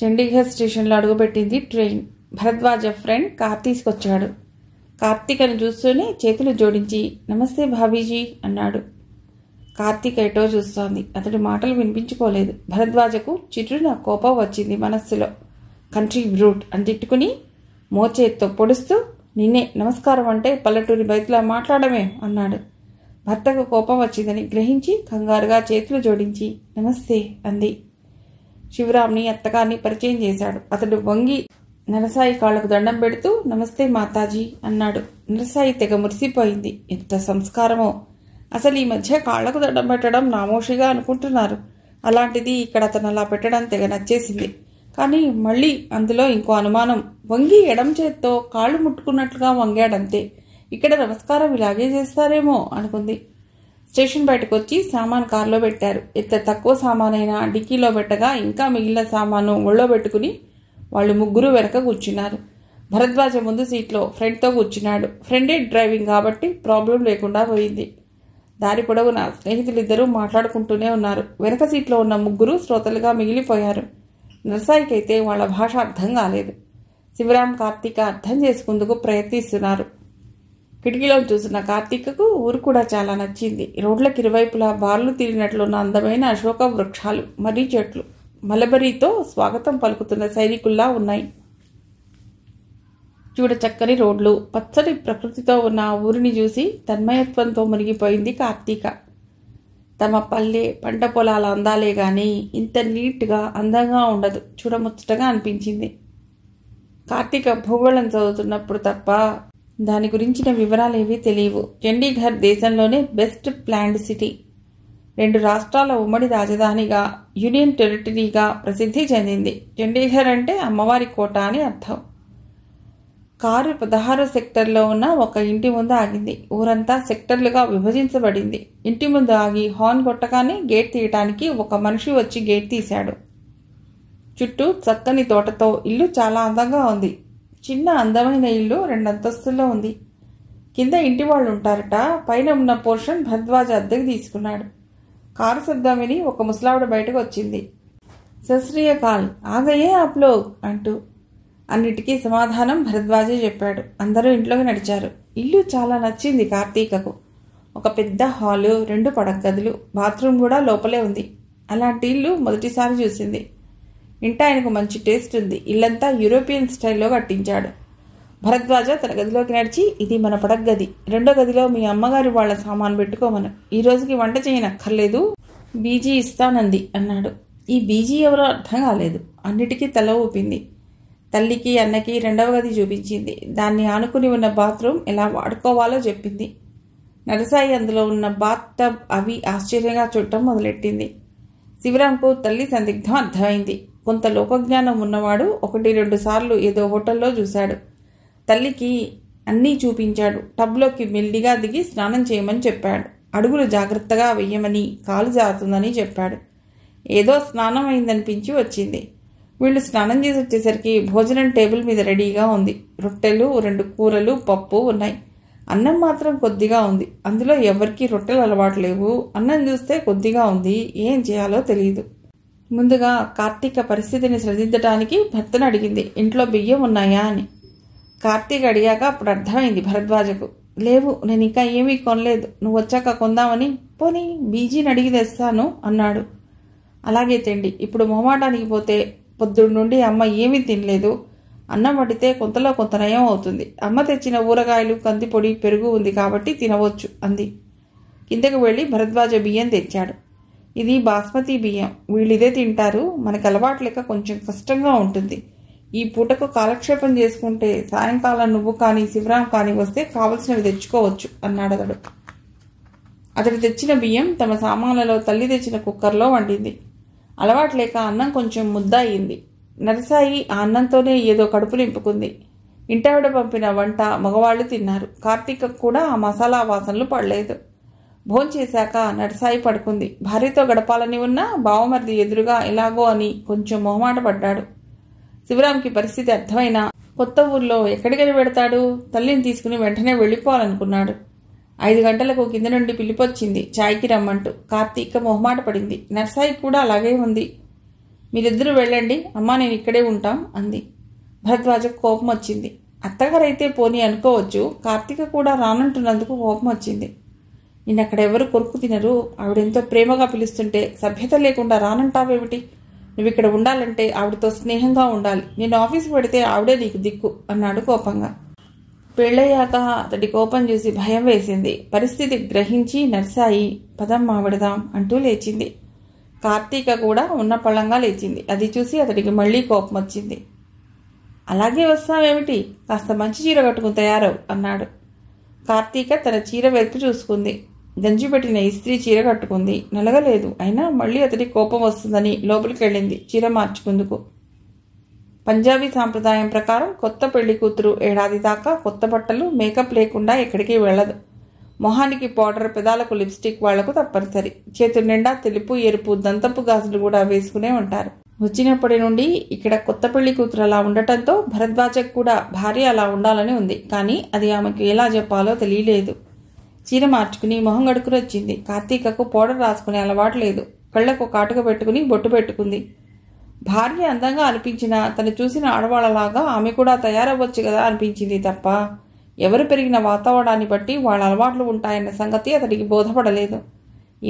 చండీగఢ్ స్టేషన్లో అడుగుపెట్టింది train Bharadwaj friend వచ్చాడు కార్తీక్ అని చూస్తూనే చేతులు జోడించి నమస్తే భాబీజీ అన్నాడు కార్తీక ఎటో చూస్తోంది అతడి మాటలు వినిపించుకోలేదు భరద్వాజకు చిట్టున కోపం వచ్చింది మనస్సులో కంట్రీ బ్రూట్ అని తిట్టుకుని మోచేత్తో పొడుస్తూ నిన్నే నమస్కారం అంటే పల్లెటూరి బయటలా మాట్లాడమే అన్నాడు భర్తకు కోపం వచ్చిందని గ్రహించి కంగారుగా చేతులు జోడించి నమస్తే అంది శివరాంని అత్తగారిని పరిచయం చేశాడు అతడు వంగి నరసాయి కాళ్లకు దండం పెడుతూ నమస్తే మాతాజీ అన్నాడు నరసాయి తెగ మురిసిపోయింది ఎంత సంస్కారమో అసలు ఈ మధ్య కాళ్లకు దండం పెట్టడం నామోషిగా అనుకుంటున్నారు అలాంటిది ఇక్కడ అతను అలా పెట్టడం తెగ నచ్చేసింది కానీ మళ్ళీ అందులో ఇంకో అనుమానం వంగి ఎడం చేత్తో కాళ్ళు ముట్టుకున్నట్లుగా వంగాడంతే ఇక్కడ నమస్కారం ఇలాగే చేస్తారేమో అనుకుంది స్టేషన్ బయటకు వచ్చి సామాన్ కారులో పెట్టారు ఎంత తక్కువ సామానైనా డిక్కీలో పెట్టగా ఇంకా మిగిలిన సామాను ఒళ్ళో పెట్టుకుని వాళ్ళు ముగ్గురు వెనక కూర్చున్నారు భరద్వాజ ముందు సీట్లో ఫ్రెండ్తో కూర్చున్నాడు ఫ్రెండే డ్రైవింగ్ కాబట్టి ప్రాబ్లం లేకుండా పోయింది దారి పొడవున స్నేహితులిద్దరూ మాట్లాడుకుంటూనే ఉన్నారు వెనక సీట్లో ఉన్న ముగ్గురు శ్రోతలుగా మిగిలిపోయారు నర్సాయికైతే వాళ్ళ భాష అర్థం కాలేదు శివరాం కార్తీక అర్థం చేసుకుందుకు ప్రయత్నిస్తున్నారు కిటికీలో చూసిన కార్తీకకు ఊరు కూడా చాలా నచ్చింది రోడ్లకు ఇరువైపులా బార్లు తిరిగినట్లున్న అందమైన అశోక వృక్షాలు మర్రి చెట్లు మలబరీతో స్వాగతం పలుకుతున్న సైనికుల్లా ఉన్నాయి చూడ చక్కని రోడ్లు పచ్చని ప్రకృతితో ఉన్న ఊరిని చూసి తన్మయత్వంతో మునిగిపోయింది కార్తీక తమ పల్లె పంట పొలాల అందాలే కానీ ఇంత నీట్గా అందంగా ఉండదు చూడముచ్చటగా అనిపించింది కార్తీక భూగోళం చదువుతున్నప్పుడు తప్ప దాని గురించిన వివరాలు ఏవీ తెలియవు చండీఘర్ దేశంలోనే బెస్ట్ ప్లాండ్ సిటీ రెండు రాష్ట్రాల ఉమ్మడి రాజధానిగా యూనియన్ టెరిటరీగా ప్రసిద్ధి చెందింది చండీఘర్ అంటే అమ్మవారి కోట అని అర్థం కారు పదహారు సెక్టర్లో ఉన్న ఒక ఇంటి ముందు ఆగింది ఊరంతా సెక్టర్లుగా విభజించబడింది ఇంటి ముందు ఆగి హార్న్ కొట్టగానే గేట్ తీయటానికి ఒక మనిషి వచ్చి గేట్ తీశాడు చుట్టూ చక్కని తోటతో ఇల్లు చాలా అందంగా ఉంది చిన్న అందమైన ఇల్లు రెండంతస్తుల్లో ఉంది కింద ఇంటి వాళ్ళు ఉంటారట పైన ఉన్న పోర్షన్ భద్వాజ అద్దెకి తీసుకున్నాడు కారు శబ్దం విని ఒక ముసలావిడ బయటకు వచ్చింది సశ్రీయకాల్ ఆగయే ఆప్లో అంటూ అన్నిటికీ సమాధానం భరద్వాజే చెప్పాడు అందరూ ఇంట్లోకి నడిచారు ఇల్లు చాలా నచ్చింది కార్తీకకు ఒక పెద్ద హాలు రెండు పడగదులు బాత్రూమ్ కూడా లోపలే ఉంది అలాంటి ఇల్లు మొదటిసారి చూసింది ఇంట ఆయనకు మంచి టేస్ట్ ఉంది ఇల్లంతా యూరోపియన్ స్టైల్లో కట్టించాడు భరద్వాజ తన గదిలోకి నడిచి ఇది మన పడగ గది రెండో గదిలో మీ అమ్మగారు వాళ్ళ సామాను పెట్టుకోమను ఈ రోజుకి వంట చేయనక్కర్లేదు బీజీ ఇస్తానంది అన్నాడు ఈ బీజీ ఎవరో అర్థం కాలేదు అన్నిటికీ తల ఊపింది తల్లికి అన్నకి రెండవ గది చూపించింది దాన్ని ఆనుకుని ఉన్న బాత్రూమ్ ఎలా వాడుకోవాలో చెప్పింది నరసాయి అందులో ఉన్న బాత్ టబ్ అవి ఆశ్చర్యంగా చూడటం మొదలెట్టింది శివరాంకు తల్లి సందిగ్ధం అర్థమైంది కొంత లోకజ్ఞానం ఉన్నవాడు ఒకటి రెండు సార్లు ఏదో హోటల్లో చూశాడు తల్లికి అన్నీ చూపించాడు టబ్లోకి మెల్లిగా దిగి స్నానం చేయమని చెప్పాడు అడుగులు జాగ్రత్తగా వెయ్యమని కాలు జారుతుందని చెప్పాడు ఏదో స్నానం అయిందనిపించి వచ్చింది వీళ్ళు స్నానం చేసి వచ్చేసరికి భోజనం టేబుల్ మీద రెడీగా ఉంది రొట్టెలు రెండు కూరలు పప్పు ఉన్నాయి అన్నం మాత్రం కొద్దిగా ఉంది అందులో ఎవరికీ రొట్టెలు అలవాటు లేవు అన్నం చూస్తే కొద్దిగా ఉంది ఏం చేయాలో తెలియదు ముందుగా కార్తీక పరిస్థితిని శ్రద్ధించడానికి భర్తను అడిగింది ఇంట్లో బియ్యం ఉన్నాయా అని కార్తీక్ అడిగాక అప్పుడు అర్థమైంది భరద్వాజకు లేవు నేను ఇంకా ఏమీ కొనలేదు నువ్వు వచ్చాక కొందామని పోనీ బీజీని అడిగి తెస్తాను అన్నాడు అలాగే తిండి ఇప్పుడు మొహమాటానికి పోతే పొద్దుడు నుండి అమ్మ ఏమీ తినలేదు అన్నం పడితే కొంతలో కొంత నయం అవుతుంది అమ్మ తెచ్చిన ఊరగాయలు కందిపొడి పెరుగు ఉంది కాబట్టి తినవచ్చు అంది కిందకు వెళ్ళి భరద్వాజ బియ్యం తెచ్చాడు ఇది బాస్మతి బియ్యం వీళ్ళిదే తింటారు మనకు అలవాటు లేక కొంచెం కష్టంగా ఉంటుంది ఈ పూటకు కాలక్షేపం చేసుకుంటే సాయంకాలం నువ్వు కానీ శివరాం కానీ వస్తే కావలసినవి తెచ్చుకోవచ్చు అన్నాడు అతడు అతడు తెచ్చిన బియ్యం తమ సామాన్లలో తల్లి తెచ్చిన కుక్కర్లో వండింది అలవాటు లేక అన్నం కొంచెం ముద్ద అయింది నరసాయి ఆ అన్నంతోనే ఏదో కడుపు నింపుకుంది ఇంటావిడ పంపిన వంట మగవాళ్ళు తిన్నారు కార్తీక కూడా ఆ మసాలా వాసనలు పడలేదు భోంచేశాక నడసాయి పడుకుంది భార్యతో గడపాలని ఉన్నా బావమరిది ఎదురుగా ఎలాగో అని కొంచెం మొహమాట పడ్డాడు శివరాంకి పరిస్థితి అర్థమైనా కొత్త ఊర్లో ఎక్కడికని పెడతాడు తల్లిని తీసుకుని వెంటనే వెళ్ళిపోవాలనుకున్నాడు ఐదు గంటలకు కింద నుండి పిలిపొచ్చింది చాయ్కి రమ్మంటూ కార్తీక మొహమాట పడింది నర్సాయి కూడా అలాగే ఉంది మీరిద్దరూ వెళ్ళండి అమ్మా నేను ఇక్కడే ఉంటాం అంది భరద్వాజకు కోపం వచ్చింది అత్తగారైతే పోనీ అనుకోవచ్చు కార్తీక కూడా రానంటున్నందుకు కోపం వచ్చింది నిన్న అక్కడ ఎవరు కొరుకు తినరు ఆవిడెంతో ప్రేమగా పిలుస్తుంటే సభ్యత లేకుండా రానంటావేమిటి నువ్వు ఇక్కడ ఉండాలంటే ఆవిడతో స్నేహంగా ఉండాలి నేను ఆఫీస్ పెడితే ఆవిడే నీకు దిక్కు అన్నాడు కోపంగా పెళ్ళయ్యాక అతడి కోపం చూసి భయం వేసింది పరిస్థితి గ్రహించి నర్సాయి పదం మావిడదాం అంటూ లేచింది కార్తీక కూడా ఉన్న పళ్ళంగా లేచింది అది చూసి అతడికి మళ్ళీ కోపం వచ్చింది అలాగే వస్తావేమిటి కాస్త మంచి చీర కట్టుకుని తయారవు అన్నాడు కార్తీక తన చీర వైపు చూసుకుంది గంజిపెట్టిన ఇస్త్రీ చీర కట్టుకుంది నలగలేదు అయినా మళ్ళీ అతడి కోపం వస్తుందని లోపలికి వెళ్ళింది చీర మార్చుకుందుకు పంజాబీ సాంప్రదాయం ప్రకారం కొత్త పెళ్లి కూతురు ఏడాది దాకా కొత్త బట్టలు మేకప్ లేకుండా ఎక్కడికి వెళ్ళదు మొహానికి పౌడర్ పెదాలకు లిప్స్టిక్ వాళ్లకు తప్పనిసరి చేతు నిండా తెలుపు ఎరుపు దంతపు గాజులు కూడా వేసుకునే ఉంటారు వచ్చినప్పటి నుండి ఇక్కడ కొత్త పెళ్లి కూతురు అలా ఉండటంతో భరద్వాజకు కూడా భార్య అలా ఉండాలని ఉంది కానీ అది ఆమెకు ఎలా చెప్పాలో తెలియలేదు చీర మార్చుకుని మొహం గడుకుని వచ్చింది కార్తీకకు పౌడర్ రాసుకునే అలవాటు లేదు కళ్ళకు కాటుక పెట్టుకుని బొట్టు పెట్టుకుంది భార్య అందంగా అనిపించిన తను చూసిన ఆడవాళ్ళలాగా ఆమె కూడా తయారవ్వచ్చు కదా అనిపించింది తప్ప ఎవరు పెరిగిన వాతావరణాన్ని బట్టి వాళ్ళ అలవాట్లు ఉంటాయన్న సంగతి అతడికి బోధపడలేదు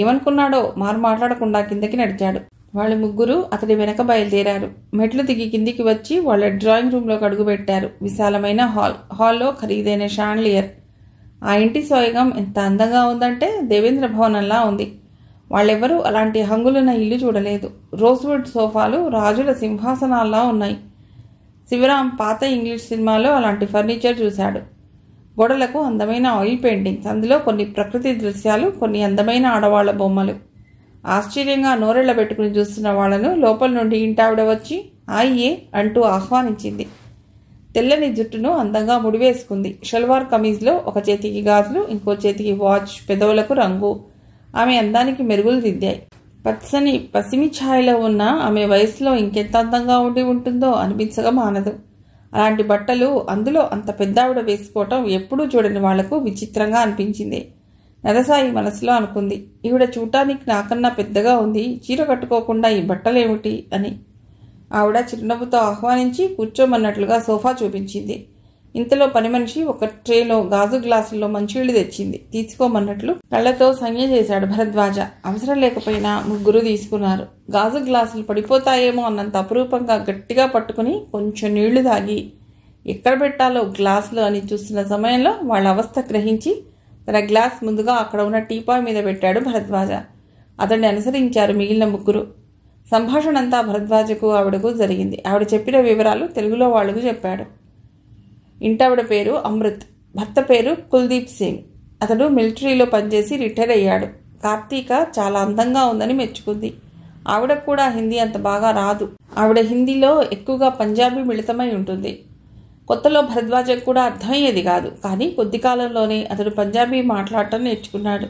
ఏమనుకున్నాడో మారు మాట్లాడకుండా కిందకి నడిచాడు వాళ్ళ ముగ్గురు అతడి వెనక బయలుదేరారు మెట్లు దిగి కిందికి వచ్చి వాళ్ళ డ్రాయింగ్ రూమ్లోకి అడుగుపెట్టారు విశాలమైన హాల్ హాల్లో ఖరీదైన షాన్లియర్ ఆ ఇంటి స్వయగం ఎంత అందంగా ఉందంటే దేవేంద్ర భవనంలా ఉంది వాళ్ళెవరూ అలాంటి హంగులున్న ఇల్లు చూడలేదు రోజ్వుడ్ సోఫాలు రాజుల సింహాసనాల్లా ఉన్నాయి శివరాం పాత ఇంగ్లీష్ సినిమాలో అలాంటి ఫర్నిచర్ చూశాడు గోడలకు అందమైన ఆయిల్ పెయింటింగ్స్ అందులో కొన్ని ప్రకృతి దృశ్యాలు కొన్ని అందమైన ఆడవాళ్ల బొమ్మలు ఆశ్చర్యంగా నోరెళ్ళ పెట్టుకుని చూస్తున్న వాళ్లను లోపల నుండి ఇంటావిడ వచ్చి ఆయ్యే అంటూ ఆహ్వానించింది తెల్లని జుట్టును అందంగా ముడివేసుకుంది షల్వార్ కమీజ్లో ఒక చేతికి గాజులు ఇంకో చేతికి వాచ్ పెదవులకు రంగు ఆమె అందానికి మెరుగులు దిద్దాయి పచ్చని పసిమి ఛాయలో ఉన్న ఆమె వయసులో ఇంకెంత అందంగా ఉండి ఉంటుందో అనిపించగా మానదు అలాంటి బట్టలు అందులో అంత పెద్దావిడ వేసుకోవటం ఎప్పుడూ చూడని వాళ్లకు విచిత్రంగా అనిపించింది నరసాయి మనసులో అనుకుంది ఈవిడ చూడటానికి నాకన్నా పెద్దగా ఉంది చీర కట్టుకోకుండా ఈ బట్టలేమిటి అని ఆవిడ చిరునవ్వుతో ఆహ్వానించి కూర్చోమన్నట్లుగా సోఫా చూపించింది ఇంతలో పని మనిషి ఒక ట్రేలో గాజు గ్లాసుల్లో మంచినీళ్ళు తెచ్చింది తీసుకోమన్నట్లు కళ్ళతో సంజ్ఞ చేశాడు భరద్వాజ అవసరం లేకపోయినా ముగ్గురు తీసుకున్నారు గాజు గ్లాసులు పడిపోతాయేమో అన్నంత అపురూపంగా గట్టిగా పట్టుకుని కొంచెం నీళ్లు తాగి ఎక్కడ పెట్టాలో గ్లాసులు అని చూస్తున్న సమయంలో వాళ్ళ అవస్థ గ్రహించి తన గ్లాస్ ముందుగా అక్కడ ఉన్న టీపాయ్ మీద పెట్టాడు భరద్వాజ అతన్ని అనుసరించారు మిగిలిన ముగ్గురు సంభాషణ అంతా భరద్వాజకు ఆవిడకు జరిగింది ఆవిడ చెప్పిన వివరాలు తెలుగులో వాళ్ళకు చెప్పాడు ఇంటావిడ పేరు అమృత్ భర్త పేరు కుల్దీప్ సింగ్ అతడు మిలిటరీలో పనిచేసి రిటైర్ అయ్యాడు కార్తీక చాలా అందంగా ఉందని మెచ్చుకుంది ఆవిడ కూడా హిందీ అంత బాగా రాదు ఆవిడ హిందీలో ఎక్కువగా పంజాబీ మిళితమై ఉంటుంది కొత్తలో భరద్వాజకు కూడా అర్థమయ్యేది కాదు కానీ కొద్ది కాలంలోనే అతడు పంజాబీ మాట్లాడటం నేర్చుకున్నాడు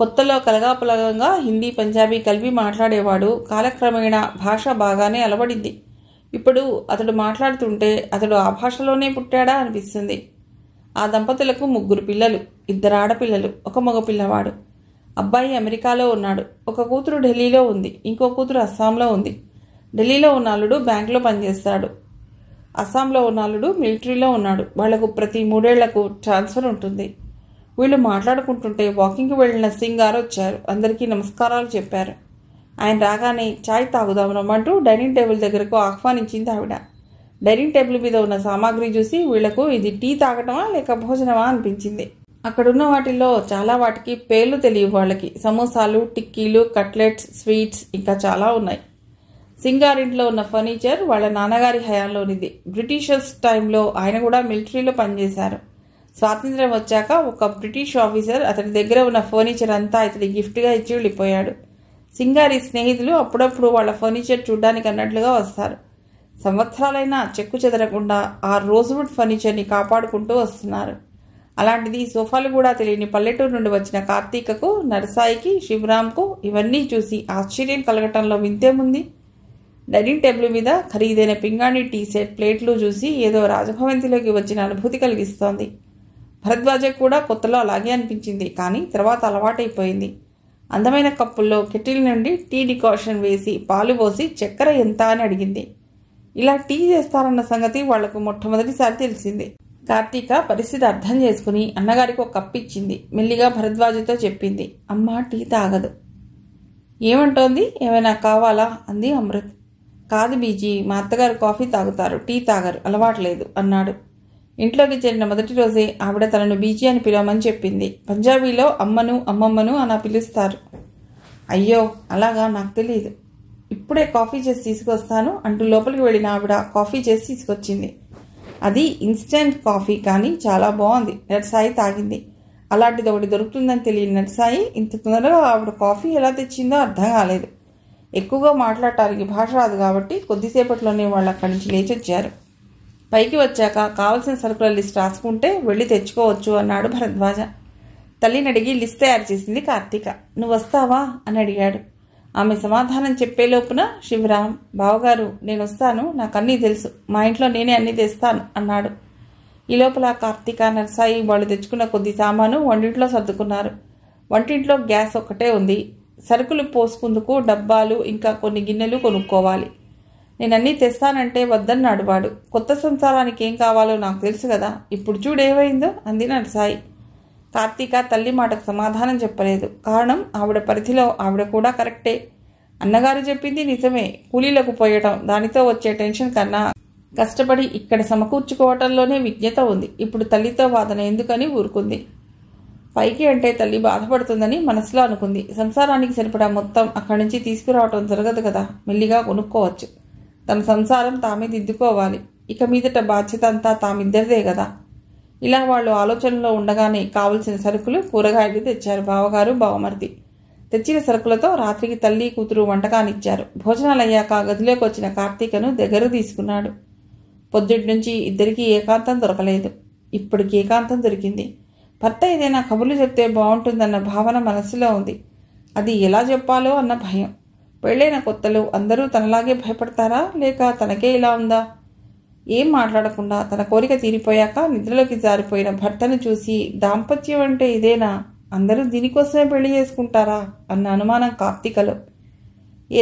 కొత్తలో కలగాపులగంగా హిందీ పంజాబీ కలిపి మాట్లాడేవాడు కాలక్రమేణా భాష బాగానే అలవడింది ఇప్పుడు అతడు మాట్లాడుతుంటే అతడు ఆ భాషలోనే పుట్టాడా అనిపిస్తుంది ఆ దంపతులకు ముగ్గురు పిల్లలు ఇద్దరు ఆడపిల్లలు ఒక మగ పిల్లవాడు అబ్బాయి అమెరికాలో ఉన్నాడు ఒక కూతురు ఢిల్లీలో ఉంది ఇంకో కూతురు అస్సాంలో ఉంది ఢిల్లీలో ఉన్న అల్లుడు బ్యాంకులో పనిచేస్తాడు అస్సాంలో ఉన్న అల్లుడు మిలిటరీలో ఉన్నాడు వాళ్లకు ప్రతి మూడేళ్లకు ట్రాన్స్ఫర్ ఉంటుంది వీళ్ళు మాట్లాడుకుంటుంటే వాకింగ్కి వెళ్ళిన సింగ్ గారు వచ్చారు అందరికీ నమస్కారాలు చెప్పారు ఆయన రాగానే చాయ్ తాగుదాం రమ్మంటూ డైనింగ్ టేబుల్ దగ్గరకు ఆహ్వానించింది ఆవిడ డైనింగ్ టేబుల్ మీద ఉన్న సామాగ్రి చూసి వీళ్లకు ఇది టీ తాగటమా లేక భోజనమా అనిపించింది అక్కడున్న వాటిల్లో చాలా వాటికి పేర్లు తెలియవు వాళ్ళకి సమోసాలు టిక్కీలు కట్లెట్స్ స్వీట్స్ ఇంకా చాలా ఉన్నాయి సింగారింట్లో ఉన్న ఫర్నిచర్ వాళ్ళ నాన్నగారి హయాంలోనిది బ్రిటిషర్స్ టైంలో ఆయన కూడా మిలిటరీలో పనిచేశారు స్వాతంత్రం వచ్చాక ఒక బ్రిటిష్ ఆఫీసర్ అతని దగ్గర ఉన్న ఫర్నిచర్ అంతా ఇతడి గిఫ్ట్గా ఇచ్చి వెళ్ళిపోయాడు సింగారి స్నేహితులు అప్పుడప్పుడు వాళ్ళ ఫర్నిచర్ చూడ్డానికి అన్నట్లుగా వస్తారు సంవత్సరాలైనా చెక్కు చెదరకుండా ఆ రోజ్వుడ్ ఫర్నిచర్ని కాపాడుకుంటూ వస్తున్నారు అలాంటిది సోఫాలు కూడా తెలియని పల్లెటూరు నుండి వచ్చిన కార్తీకకు నరసాయికి శివరామ్కు ఇవన్నీ చూసి ఆశ్చర్యం కలగటంలో వింతేముంది డైనింగ్ టేబుల్ మీద ఖరీదైన పింగాణి టీ సెట్ ప్లేట్లు చూసి ఏదో రాజభవంతిలోకి వచ్చిన అనుభూతి కలిగిస్తోంది భరద్వాజకు కూడా కొత్తలో అలాగే అనిపించింది కానీ తర్వాత అలవాటైపోయింది అందమైన కప్పుల్లో కెటిల్ నుండి టీ డికాషన్ వేసి పాలు పోసి చక్కెర ఎంత అని అడిగింది ఇలా టీ చేస్తారన్న సంగతి వాళ్లకు మొట్టమొదటిసారి తెలిసింది కార్తీక పరిస్థితి అర్థం చేసుకుని అన్నగారికి ఒక కప్పు ఇచ్చింది మెల్లిగా భరద్వాజతో చెప్పింది అమ్మ టీ తాగదు ఏమంటోంది ఏమైనా కావాలా అంది అమృత్ కాదు బీజీ మా అత్తగారు కాఫీ తాగుతారు టీ తాగరు లేదు అన్నాడు ఇంట్లోకి చేరిన మొదటి రోజే ఆవిడ తనను బీజీ అని పిలవమని చెప్పింది పంజాబీలో అమ్మను అమ్మమ్మను అలా పిలుస్తారు అయ్యో అలాగా నాకు తెలియదు ఇప్పుడే కాఫీ చేసి తీసుకొస్తాను అంటూ లోపలికి వెళ్ళిన ఆవిడ కాఫీ చేసి తీసుకొచ్చింది అది ఇన్స్టెంట్ కాఫీ కానీ చాలా బాగుంది నర్సాయి తాగింది అలాంటిది ఒకటి దొరుకుతుందని తెలియని నర్సాయి ఇంత తొందరగా ఆవిడ కాఫీ ఎలా తెచ్చిందో అర్థం కాలేదు ఎక్కువగా మాట్లాడటానికి భాష రాదు కాబట్టి కొద్దిసేపట్లోనే వాళ్ళు అక్కడి నుంచి లేచొచ్చారు పైకి వచ్చాక కావలసిన సరుకుల లిస్ట్ రాసుకుంటే వెళ్ళి తెచ్చుకోవచ్చు అన్నాడు భరద్వాజ తల్లిని అడిగి లిస్ట్ తయారు చేసింది కార్తీక నువ్వు వస్తావా అని అడిగాడు ఆమె సమాధానం చెప్పే లోపున శివరాం బావగారు నేను వస్తాను నాకు అన్నీ తెలుసు మా ఇంట్లో నేనే అన్నీ తెస్తాను అన్నాడు ఈ లోపల కార్తీక నర్సాయి వాళ్ళు తెచ్చుకున్న కొద్ది సామాను వంటింట్లో సర్దుకున్నారు వంటింట్లో గ్యాస్ ఒక్కటే ఉంది సరుకులు పోసుకుందుకు డబ్బాలు ఇంకా కొన్ని గిన్నెలు కొనుక్కోవాలి నేనన్నీ తెస్తానంటే వద్దన్నాడు వాడు కొత్త సంసారానికి ఏం కావాలో నాకు తెలుసు కదా ఇప్పుడు చూడేమైందో అందినాడు సాయి కార్తీక తల్లి మాటకు సమాధానం చెప్పలేదు కారణం ఆవిడ పరిధిలో ఆవిడ కూడా కరెక్టే అన్నగారు చెప్పింది నిజమే కూలీలకు పోయటం దానితో వచ్చే టెన్షన్ కన్నా కష్టపడి ఇక్కడ సమకూర్చుకోవటంలోనే విజ్ఞత ఉంది ఇప్పుడు తల్లితో వాదన ఎందుకని ఊరుకుంది పైకి అంటే తల్లి బాధపడుతుందని మనసులో అనుకుంది సంసారానికి సరిపడా మొత్తం అక్కడి నుంచి తీసుకురావటం జరగదు కదా మెల్లిగా కొనుక్కోవచ్చు తన సంసారం తామే దిద్దుకోవాలి ఇక మీదట బాధ్యత అంతా తామిద్దరిదే కదా ఇలా వాళ్ళు ఆలోచనలో ఉండగానే కావలసిన సరుకులు కూరగాయలు తెచ్చారు బావగారు బావమర్ది తెచ్చిన సరుకులతో రాత్రికి తల్లి కూతురు వంటకానిచ్చారు భోజనాలయ్యాక గదిలోకి వచ్చిన కార్తీకను దగ్గర తీసుకున్నాడు పొద్దుటి నుంచి ఇద్దరికీ ఏకాంతం దొరకలేదు ఇప్పటికి ఏకాంతం దొరికింది భర్త ఏదైనా కబుర్లు చెప్తే బాగుంటుందన్న భావన మనసులో ఉంది అది ఎలా చెప్పాలో అన్న భయం పెళ్ళైన కొత్తలు అందరూ తనలాగే భయపడతారా లేక తనకే ఇలా ఉందా ఏం మాట్లాడకుండా తన కోరిక తీరిపోయాక నిద్రలోకి జారిపోయిన భర్తను చూసి దాంపత్యం అంటే ఇదేనా అందరూ దీనికోసమే పెళ్లి చేసుకుంటారా అన్న అనుమానం కార్తీకలో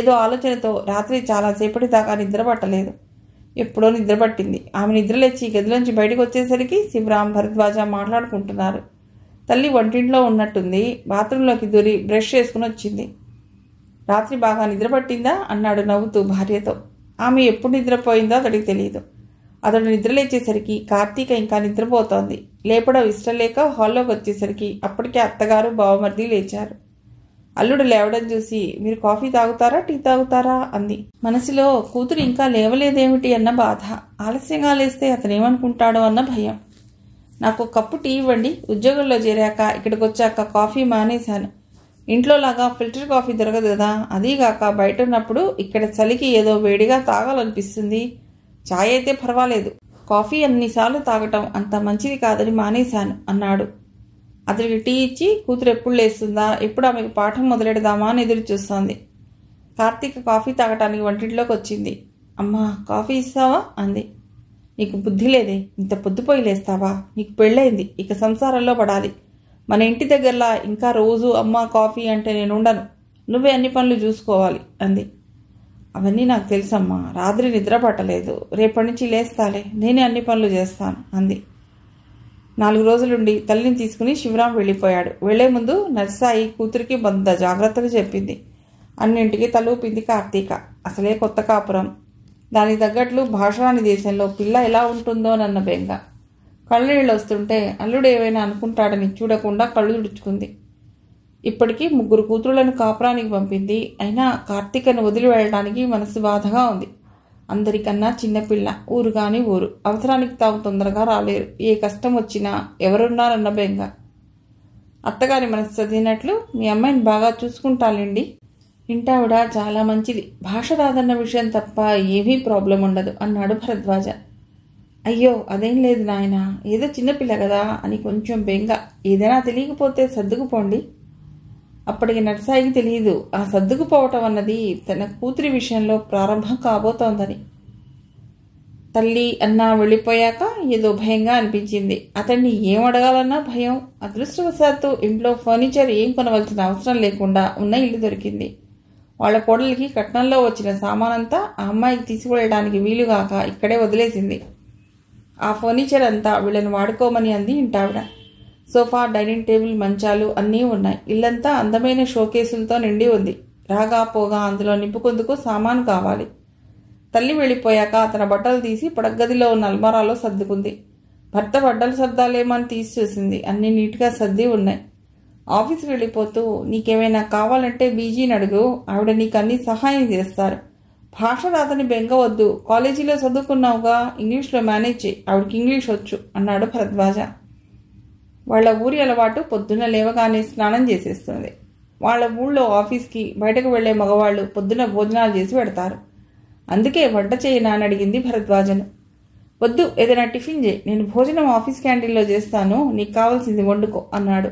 ఏదో ఆలోచనతో రాత్రి చాలాసేపటి దాకా నిద్రపట్టలేదు ఎప్పుడో నిద్రపట్టింది ఆమె నిద్రలేచి గదిలోంచి బయటకు వచ్చేసరికి శివరాం భరద్వాజ మాట్లాడుకుంటున్నారు తల్లి వంటింట్లో ఉన్నట్టుంది బాత్రూంలోకి దూరి బ్రష్ చేసుకుని వచ్చింది రాత్రి బాగా నిద్రపట్టిందా అన్నాడు నవ్వుతూ భార్యతో ఆమె ఎప్పుడు నిద్రపోయిందో అతడికి తెలియదు అతడు నిద్రలేచ్చేసరికి కార్తీక ఇంకా నిద్రపోతోంది లేపడం ఇష్టం లేక హాల్లోకి వచ్చేసరికి అప్పటికే అత్తగారు బావమర్ది లేచారు అల్లుడు లేవడం చూసి మీరు కాఫీ తాగుతారా టీ తాగుతారా అంది మనసులో కూతురు ఇంకా లేవలేదేమిటి అన్న బాధ ఆలస్యంగా లేస్తే అతను ఏమనుకుంటాడో అన్న భయం నాకు కప్పు టీ ఇవ్వండి ఉద్యోగంలో చేరాక ఇక్కడికి వచ్చాక కాఫీ మానేశాను ఇంట్లో లాగా ఫిల్టర్ కాఫీ దొరకదు కదా అదీగాక బయట ఉన్నప్పుడు ఇక్కడ చలికి ఏదో వేడిగా తాగాలనిపిస్తుంది ఛాయ్ అయితే పర్వాలేదు కాఫీ అన్నిసార్లు తాగటం అంత మంచిది కాదని మానేశాను అన్నాడు అతడికి టీ ఇచ్చి కూతురు ఎప్పుడు లేస్తుందా ఎప్పుడు ఆమెకు పాఠం మొదలెడదామా అని ఎదురు చూస్తోంది కార్తీక కాఫీ తాగటానికి వంటింట్లోకి వచ్చింది అమ్మా కాఫీ ఇస్తావా అంది నీకు బుద్ధి లేదే ఇంత పొద్దుపోయి లేస్తావా నీకు పెళ్ళైంది ఇక సంసారంలో పడాలి మన ఇంటి దగ్గరలా ఇంకా రోజు అమ్మ కాఫీ అంటే నేను ఉండను నువ్వే అన్ని పనులు చూసుకోవాలి అంది అవన్నీ నాకు తెలుసమ్మా రాత్రి నిద్ర పట్టలేదు రేపటి నుంచి లేస్తాలే నేనే అన్ని పనులు చేస్తాను అంది నాలుగు రోజులుండి తల్లిని తీసుకుని శివరాం వెళ్ళిపోయాడు వెళ్లే ముందు నర్సాయి కూతురికి బంద జాగ్రత్తలు చెప్పింది అన్నింటికి తలూపింది కార్తీక అసలే కొత్త కాపురం దానికి తగ్గట్లు భాషాని దేశంలో పిల్ల ఎలా ఉంటుందోనన్న బెంగ కళ్ళీళ్ళు వస్తుంటే అల్లుడు ఏమైనా అనుకుంటాడని చూడకుండా కళ్ళు తుడుచుకుంది ఇప్పటికీ ముగ్గురు కూతురులను కాపురానికి పంపింది అయినా కార్తీకను వదిలి వెళ్ళడానికి మనసు బాధగా ఉంది అందరికన్నా చిన్నపిల్ల ఊరు కానీ ఊరు అవసరానికి తాము తొందరగా రాలేరు ఏ కష్టం వచ్చినా ఎవరున్నారన్న బెంగ అత్తగారి మనసు చదివినట్లు మీ అమ్మాయిని బాగా చూసుకుంటాలండి ఇంటావిడ చాలా మంచిది భాష రాదన్న విషయం తప్ప ఏమీ ప్రాబ్లం ఉండదు అన్నాడు భరద్వాజ అయ్యో అదేం లేదు నాయన ఏదో చిన్నపిల్ల కదా అని కొంచెం బెంగ ఏదైనా తెలియకపోతే సర్దుకుపోండి అప్పటికి నరసాయికి తెలియదు ఆ సర్దుకుపోవటం అన్నది తన కూతురి విషయంలో ప్రారంభం కాబోతోందని తల్లి అన్నా వెళ్ళిపోయాక ఏదో భయంగా అనిపించింది అతన్ని ఏం అడగాలన్నా భయం అదృష్టవశాత్తు ఇంట్లో ఫర్నిచర్ ఏం కొనవలసిన అవసరం లేకుండా ఉన్న ఇల్లు దొరికింది వాళ్ళ కోడలికి కట్నంలో వచ్చిన సామానంతా ఆ అమ్మాయికి తీసుకువెళ్ళడానికి వీలుగాక ఇక్కడే వదిలేసింది ఆ ఫర్నిచర్ అంతా వీళ్ళని వాడుకోమని అంది ఇంటావిడ సోఫా డైనింగ్ టేబుల్ మంచాలు అన్నీ ఉన్నాయి ఇల్లంతా అందమైన షోకేసులతో నిండి ఉంది రాగా పోగా అందులో నింపుకుందుకు సామాను కావాలి తల్లి వెళ్ళిపోయాక అతని బట్టలు తీసి పడగదిలో ఉన్న అల్మారాలో సర్దుకుంది భర్త బట్టలు సర్దాలేమని తీసి చూసింది అన్ని నీట్గా సర్ది ఉన్నాయి ఆఫీస్కి వెళ్ళిపోతూ నీకేమైనా కావాలంటే బీజీని అడుగు ఆవిడ నీకు అన్ని సహాయం చేస్తారు భాష రాతని బెంగవద్దు కాలేజీలో చదువుకున్నావుగా ఇంగ్లీష్లో మేనేజ్ చేయి ఆవిడకి ఇంగ్లీష్ వచ్చు అన్నాడు భరద్వాజ వాళ్ళ ఊరి అలవాటు పొద్దున్న లేవగానే స్నానం చేసేస్తుంది వాళ్ళ ఊళ్ళో ఆఫీస్కి బయటకు వెళ్లే మగవాళ్ళు పొద్దున భోజనాలు చేసి పెడతారు అందుకే వంట చేయనా అని అడిగింది భరద్వాజను వద్దు ఏదైనా టిఫిన్ చేయి నేను భోజనం ఆఫీస్ క్యాంటీన్లో చేస్తాను నీకు కావాల్సింది వండుకో అన్నాడు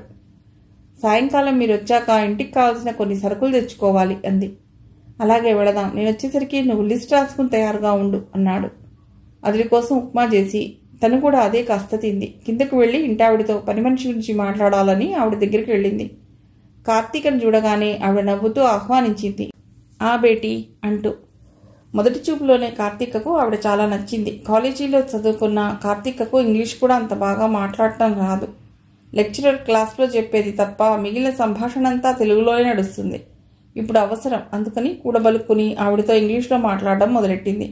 సాయంకాలం మీరు వచ్చాక ఇంటికి కావాల్సిన కొన్ని సరుకులు తెచ్చుకోవాలి అంది అలాగే వెళదాం నేను వచ్చేసరికి నువ్వు లిస్ట్ రాసుకుని తయారుగా ఉండు అన్నాడు అతడి కోసం ఉప్మా చేసి తను కూడా అదే కాస్త తింది కిందకు వెళ్ళి ఇంటావిడితో పని మనిషి గురించి మాట్లాడాలని ఆవిడ దగ్గరికి వెళ్ళింది కార్తీకను చూడగానే ఆవిడ నవ్వుతూ ఆహ్వానించింది ఆ బేటీ అంటూ మొదటి చూపులోనే కార్తీకకు ఆవిడ చాలా నచ్చింది కాలేజీలో చదువుకున్న కార్తీకకు ఇంగ్లీష్ కూడా అంత బాగా మాట్లాడటం రాదు లెక్చరర్ క్లాస్లో చెప్పేది తప్ప మిగిలిన సంభాషణ అంతా తెలుగులోనే నడుస్తుంది ఇప్పుడు అవసరం అందుకని కూడబలుక్కుని ఆవిడతో ఇంగ్లీష్లో మాట్లాడడం మొదలెట్టింది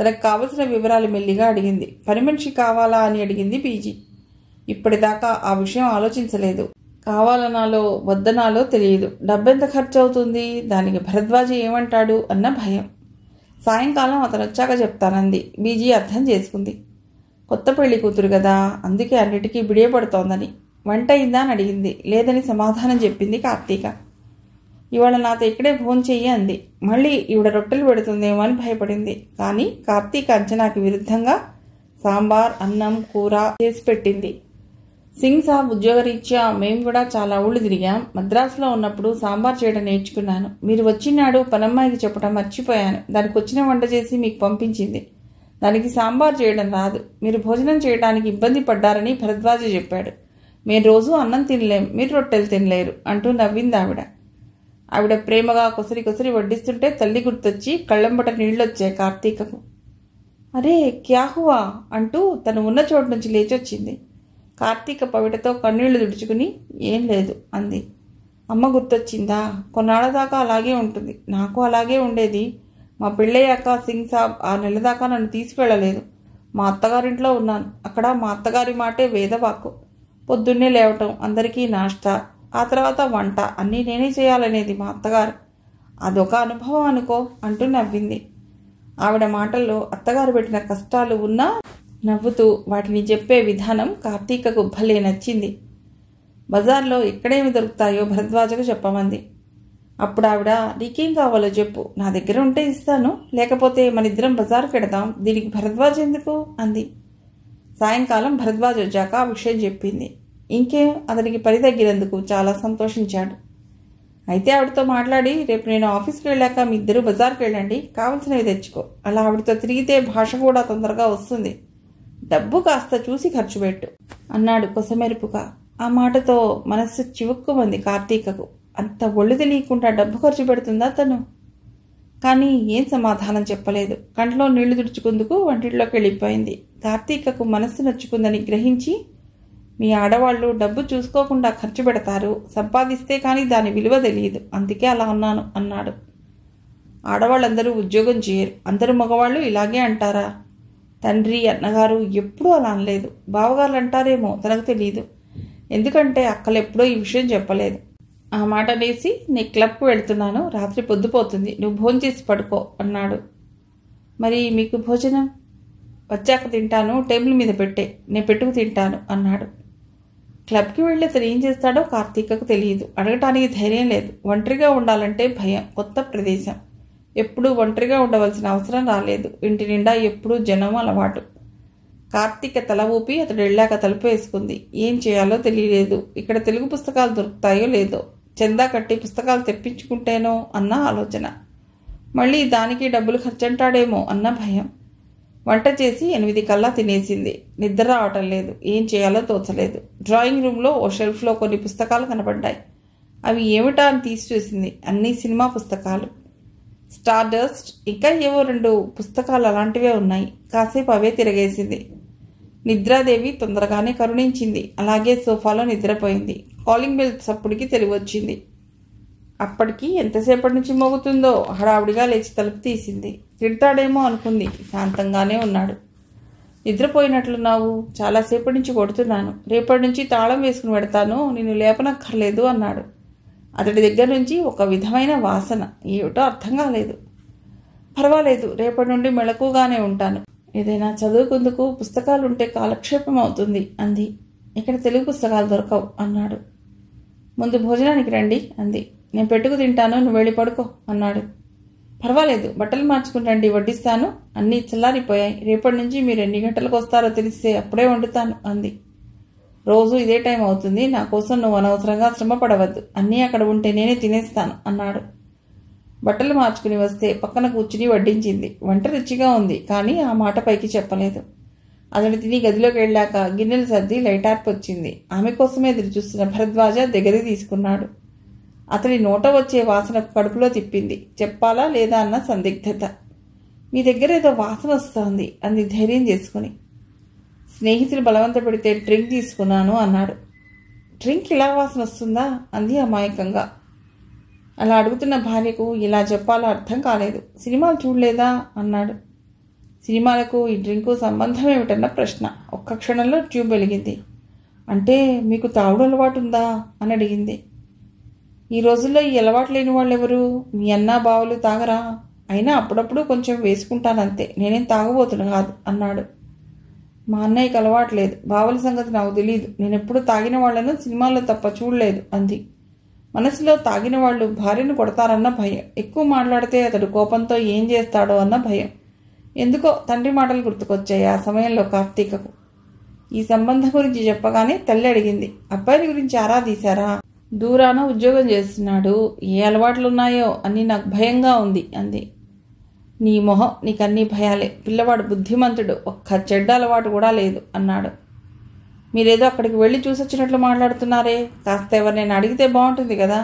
తనకు కావలసిన వివరాలు మెల్లిగా అడిగింది పని మనిషి కావాలా అని అడిగింది పీజీ ఇప్పటిదాకా ఆ విషయం ఆలోచించలేదు కావాలనాలో వద్దనాలో తెలియదు డబ్బెంత ఖర్చు అవుతుంది దానికి భరద్వాజ ఏమంటాడు అన్న భయం సాయంకాలం అతను వచ్చాక చెప్తానంది బీజీ అర్థం చేసుకుంది కొత్త పెళ్లి కూతురు కదా అందుకే అన్నిటికీ బిడియపడుతోందని వంట అయిందా అని అడిగింది లేదని సమాధానం చెప్పింది కార్తీక ఇవాళ నాతో ఇక్కడే ఫోన్ చెయ్యి అంది మళ్ళీ ఈవిడ రొట్టెలు పెడుతుందేమో అని భయపడింది కానీ కార్తీక్ అంచనాకి విరుద్ధంగా సాంబార్ అన్నం కూర చేసి పెట్టింది సింగ్ సాబ్ ఉద్యోగరీత్యా మేము కూడా చాలా ఊళ్ళు తిరిగాం మద్రాసులో ఉన్నప్పుడు సాంబార్ చేయడం నేర్చుకున్నాను మీరు వచ్చినాడు పనమ్మాయికి చెప్పడం మర్చిపోయాను దానికి వచ్చిన వంట చేసి మీకు పంపించింది దానికి సాంబార్ చేయడం రాదు మీరు భోజనం చేయడానికి ఇబ్బంది పడ్డారని భరద్వాజ చెప్పాడు మేము రోజూ అన్నం తినలేం మీరు రొట్టెలు తినలేరు అంటూ నవ్వింది ఆవిడ ఆవిడ ప్రేమగా కొసరి కొసరి వడ్డిస్తుంటే తల్లి గుర్తొచ్చి కళ్ళంబట నీళ్ళొచ్చాయి కార్తీకకు అరే క్యాహువా అంటూ తను ఉన్న చోటు నుంచి లేచొచ్చింది కార్తీక పవిటతో కన్నీళ్లు దుడుచుకుని ఏం లేదు అంది అమ్మ గుర్తొచ్చిందా కొన్నాళ్ళ దాకా అలాగే ఉంటుంది నాకు అలాగే ఉండేది మా పెళ్ళయ్యాక సింగ్ సాబ్ ఆ నెల దాకా నన్ను తీసుకువెళ్ళలేదు మా అత్తగారింట్లో ఉన్నాను అక్కడ మా అత్తగారి మాటే వేదవాకు పొద్దున్నే లేవటం అందరికీ నాష్టా ఆ తర్వాత వంట అన్నీ నేనే చేయాలనేది మా అత్తగారు అదొక అనుభవం అనుకో అంటూ నవ్వింది ఆవిడ మాటల్లో అత్తగారు పెట్టిన కష్టాలు ఉన్నా నవ్వుతూ వాటిని చెప్పే విధానం కార్తీకకు భలే నచ్చింది బజార్లో ఎక్కడేమి దొరుకుతాయో భరద్వాజకు చెప్పమంది అప్పుడు ఆవిడ నీకేం కావాలో చెప్పు నా దగ్గర ఉంటే ఇస్తాను లేకపోతే మనిద్దరం బజార్కి వెడదాం దీనికి భరద్వాజ్ ఎందుకు అంది సాయంకాలం భరద్వాజ వచ్చాక ఆ విషయం చెప్పింది ఇంకే అతనికి పని తగ్గినందుకు చాలా సంతోషించాడు అయితే ఆవిడతో మాట్లాడి రేపు నేను ఆఫీస్కి వెళ్ళాక మీ ఇద్దరు బజార్కి వెళ్ళండి కావలసినవి తెచ్చుకో అలా ఆవిడతో తిరిగితే భాష కూడా తొందరగా వస్తుంది డబ్బు కాస్త చూసి ఖర్చు పెట్టు అన్నాడు కొసమెరుపుగా ఆ మాటతో మనస్సు చివుక్కుమంది కార్తీకకు అంత ఒళ్ళు తెలియకుండా డబ్బు ఖర్చు పెడుతుందా తను కానీ ఏం సమాధానం చెప్పలేదు కంట్లో నీళ్లు తుడుచుకుందుకు వంటింట్లోకి వెళ్ళిపోయింది కార్తీకకు మనస్సు నచ్చుకుందని గ్రహించి మీ ఆడవాళ్ళు డబ్బు చూసుకోకుండా ఖర్చు పెడతారు సంపాదిస్తే కానీ దాని విలువ తెలియదు అందుకే అలా అన్నాను అన్నాడు ఆడవాళ్ళందరూ ఉద్యోగం చేయరు అందరు మగవాళ్ళు ఇలాగే అంటారా తండ్రి అన్నగారు ఎప్పుడూ అలా అనలేదు బావగారు అంటారేమో తనకు తెలియదు ఎందుకంటే అక్కలు ఎప్పుడో ఈ విషయం చెప్పలేదు ఆ మాట వేసి నీ క్లబ్కు వెళ్తున్నాను రాత్రి పొద్దుపోతుంది నువ్వు భోంచేసి పడుకో అన్నాడు మరి మీకు భోజనం వచ్చాక తింటాను టేబుల్ మీద పెట్టే నేను పెట్టుకు తింటాను అన్నాడు క్లబ్కి వెళ్ళి అతను ఏం చేస్తాడో కార్తీకకు తెలియదు అడగటానికి ధైర్యం లేదు ఒంటరిగా ఉండాలంటే భయం కొత్త ప్రదేశం ఎప్పుడూ ఒంటరిగా ఉండవలసిన అవసరం రాలేదు ఇంటి నిండా ఎప్పుడూ జనం అలవాటు కార్తీక తల ఊపి అతడు వెళ్ళాక తలుపు వేసుకుంది ఏం చేయాలో తెలియలేదు ఇక్కడ తెలుగు పుస్తకాలు దొరుకుతాయో లేదో చందా కట్టి పుస్తకాలు తెప్పించుకుంటేనో అన్న ఆలోచన మళ్ళీ దానికి డబ్బులు ఖర్చంటాడేమో అన్న భయం వంట చేసి ఎనిమిది కల్లా తినేసింది నిద్ర రావటం లేదు ఏం చేయాలో తోచలేదు డ్రాయింగ్ రూమ్లో ఓ షెల్ఫ్లో కొన్ని పుస్తకాలు కనపడ్డాయి అవి ఏమిటా అని తీసి చూసింది అన్ని సినిమా పుస్తకాలు స్టార్ డస్ట్ ఇంకా ఏవో రెండు పుస్తకాలు అలాంటివే ఉన్నాయి కాసేపు అవే తిరగేసింది నిద్రాదేవి తొందరగానే కరుణించింది అలాగే సోఫాలో నిద్రపోయింది కాలింగ్ బెల్ తెలివి తెలివచ్చింది అప్పటికి ఎంతసేపటి నుంచి మోగుతుందో హడావుడిగా లేచి తలుపు తీసింది తిడతాడేమో అనుకుంది శాంతంగానే ఉన్నాడు నిద్రపోయినట్లున్నావు చాలాసేపటి నుంచి కొడుతున్నాను రేపటి నుంచి తాళం వేసుకుని పెడతాను నేను లేపనక్కర్లేదు అన్నాడు అతడి దగ్గర నుంచి ఒక విధమైన వాసన ఏమిటో అర్థం కాలేదు పర్వాలేదు రేపటి నుండి మెళకుగానే ఉంటాను ఏదైనా చదువుకుందుకు పుస్తకాలు ఉంటే కాలక్షేపం అవుతుంది అంది ఇక్కడ తెలుగు పుస్తకాలు దొరకవు అన్నాడు ముందు భోజనానికి రండి అంది నేను పెట్టుకు తింటాను నువ్వు వెళ్ళి పడుకో అన్నాడు పర్వాలేదు బట్టలు మార్చుకుంటండి వడ్డిస్తాను అన్నీ చల్లారిపోయాయి రేపటి నుంచి మీరు ఎన్ని గంటలకు వస్తారో తెలిస్తే అప్పుడే వండుతాను అంది రోజు ఇదే టైం అవుతుంది నా కోసం నువ్వు అనవసరంగా శ్రమ పడవద్దు అన్నీ అక్కడ ఉంటే నేనే తినేస్తాను అన్నాడు బట్టలు మార్చుకుని వస్తే పక్కన కూర్చుని వడ్డించింది వంట రుచిగా ఉంది కానీ ఆ మాట పైకి చెప్పలేదు అతడు తిని గదిలోకి వెళ్ళాక గిన్నెలు సర్ది లైట్ ఆర్ప్ వచ్చింది ఆమె కోసమే ఎదురు చూస్తున్న భరద్వాజ దగ్గర తీసుకున్నాడు అతడి నోట వచ్చే వాసన కడుపులో తిప్పింది చెప్పాలా లేదా అన్న సందిగ్ధత మీ దగ్గర ఏదో వాసన వస్తోంది అంది ధైర్యం చేసుకుని స్నేహితులు బలవంత పెడితే డ్రింక్ తీసుకున్నాను అన్నాడు డ్రింక్ ఇలా వాసన వస్తుందా అంది అమాయకంగా అలా అడుగుతున్న భార్యకు ఇలా చెప్పాలో అర్థం కాలేదు సినిమాలు చూడలేదా అన్నాడు సినిమాలకు ఈ డ్రింకు సంబంధం ఏమిటన్న ప్రశ్న ఒక్క క్షణంలో ట్యూబ్ వెలిగింది అంటే మీకు తాగుడు అలవాటు ఉందా అని అడిగింది ఈ రోజుల్లో ఈ అలవాటు లేని వాళ్ళు ఎవరు మీ అన్న బావలు తాగరా అయినా అప్పుడప్పుడు కొంచెం వేసుకుంటానంతే నేనేం తాగబోతున్నాను కాదు అన్నాడు మా అన్నయ్యకి అలవాటు లేదు బావల సంగతి నాకు తెలియదు నేను ఎప్పుడు తాగిన వాళ్లను సినిమాల్లో తప్ప చూడలేదు అంది మనసులో తాగిన వాళ్ళు భార్యను కొడతారన్న భయం ఎక్కువ మాట్లాడితే అతడు కోపంతో ఏం చేస్తాడో అన్న భయం ఎందుకో తండ్రి మాటలు గుర్తుకొచ్చాయి ఆ సమయంలో కార్తీకకు ఈ సంబంధం గురించి చెప్పగానే తల్లి అడిగింది అబ్బాయిని గురించి ఆరా తీశారా దూరాన ఉద్యోగం చేస్తున్నాడు ఏ అలవాట్లు ఉన్నాయో అని నాకు భయంగా ఉంది అంది నీ మొహం నీకన్నీ భయాలే పిల్లవాడు బుద్ధిమంతుడు ఒక్క చెడ్డ అలవాటు కూడా లేదు అన్నాడు మీరేదో అక్కడికి వెళ్ళి చూసొచ్చినట్లు మాట్లాడుతున్నారే కాస్త ఎవరినైనా అడిగితే బాగుంటుంది కదా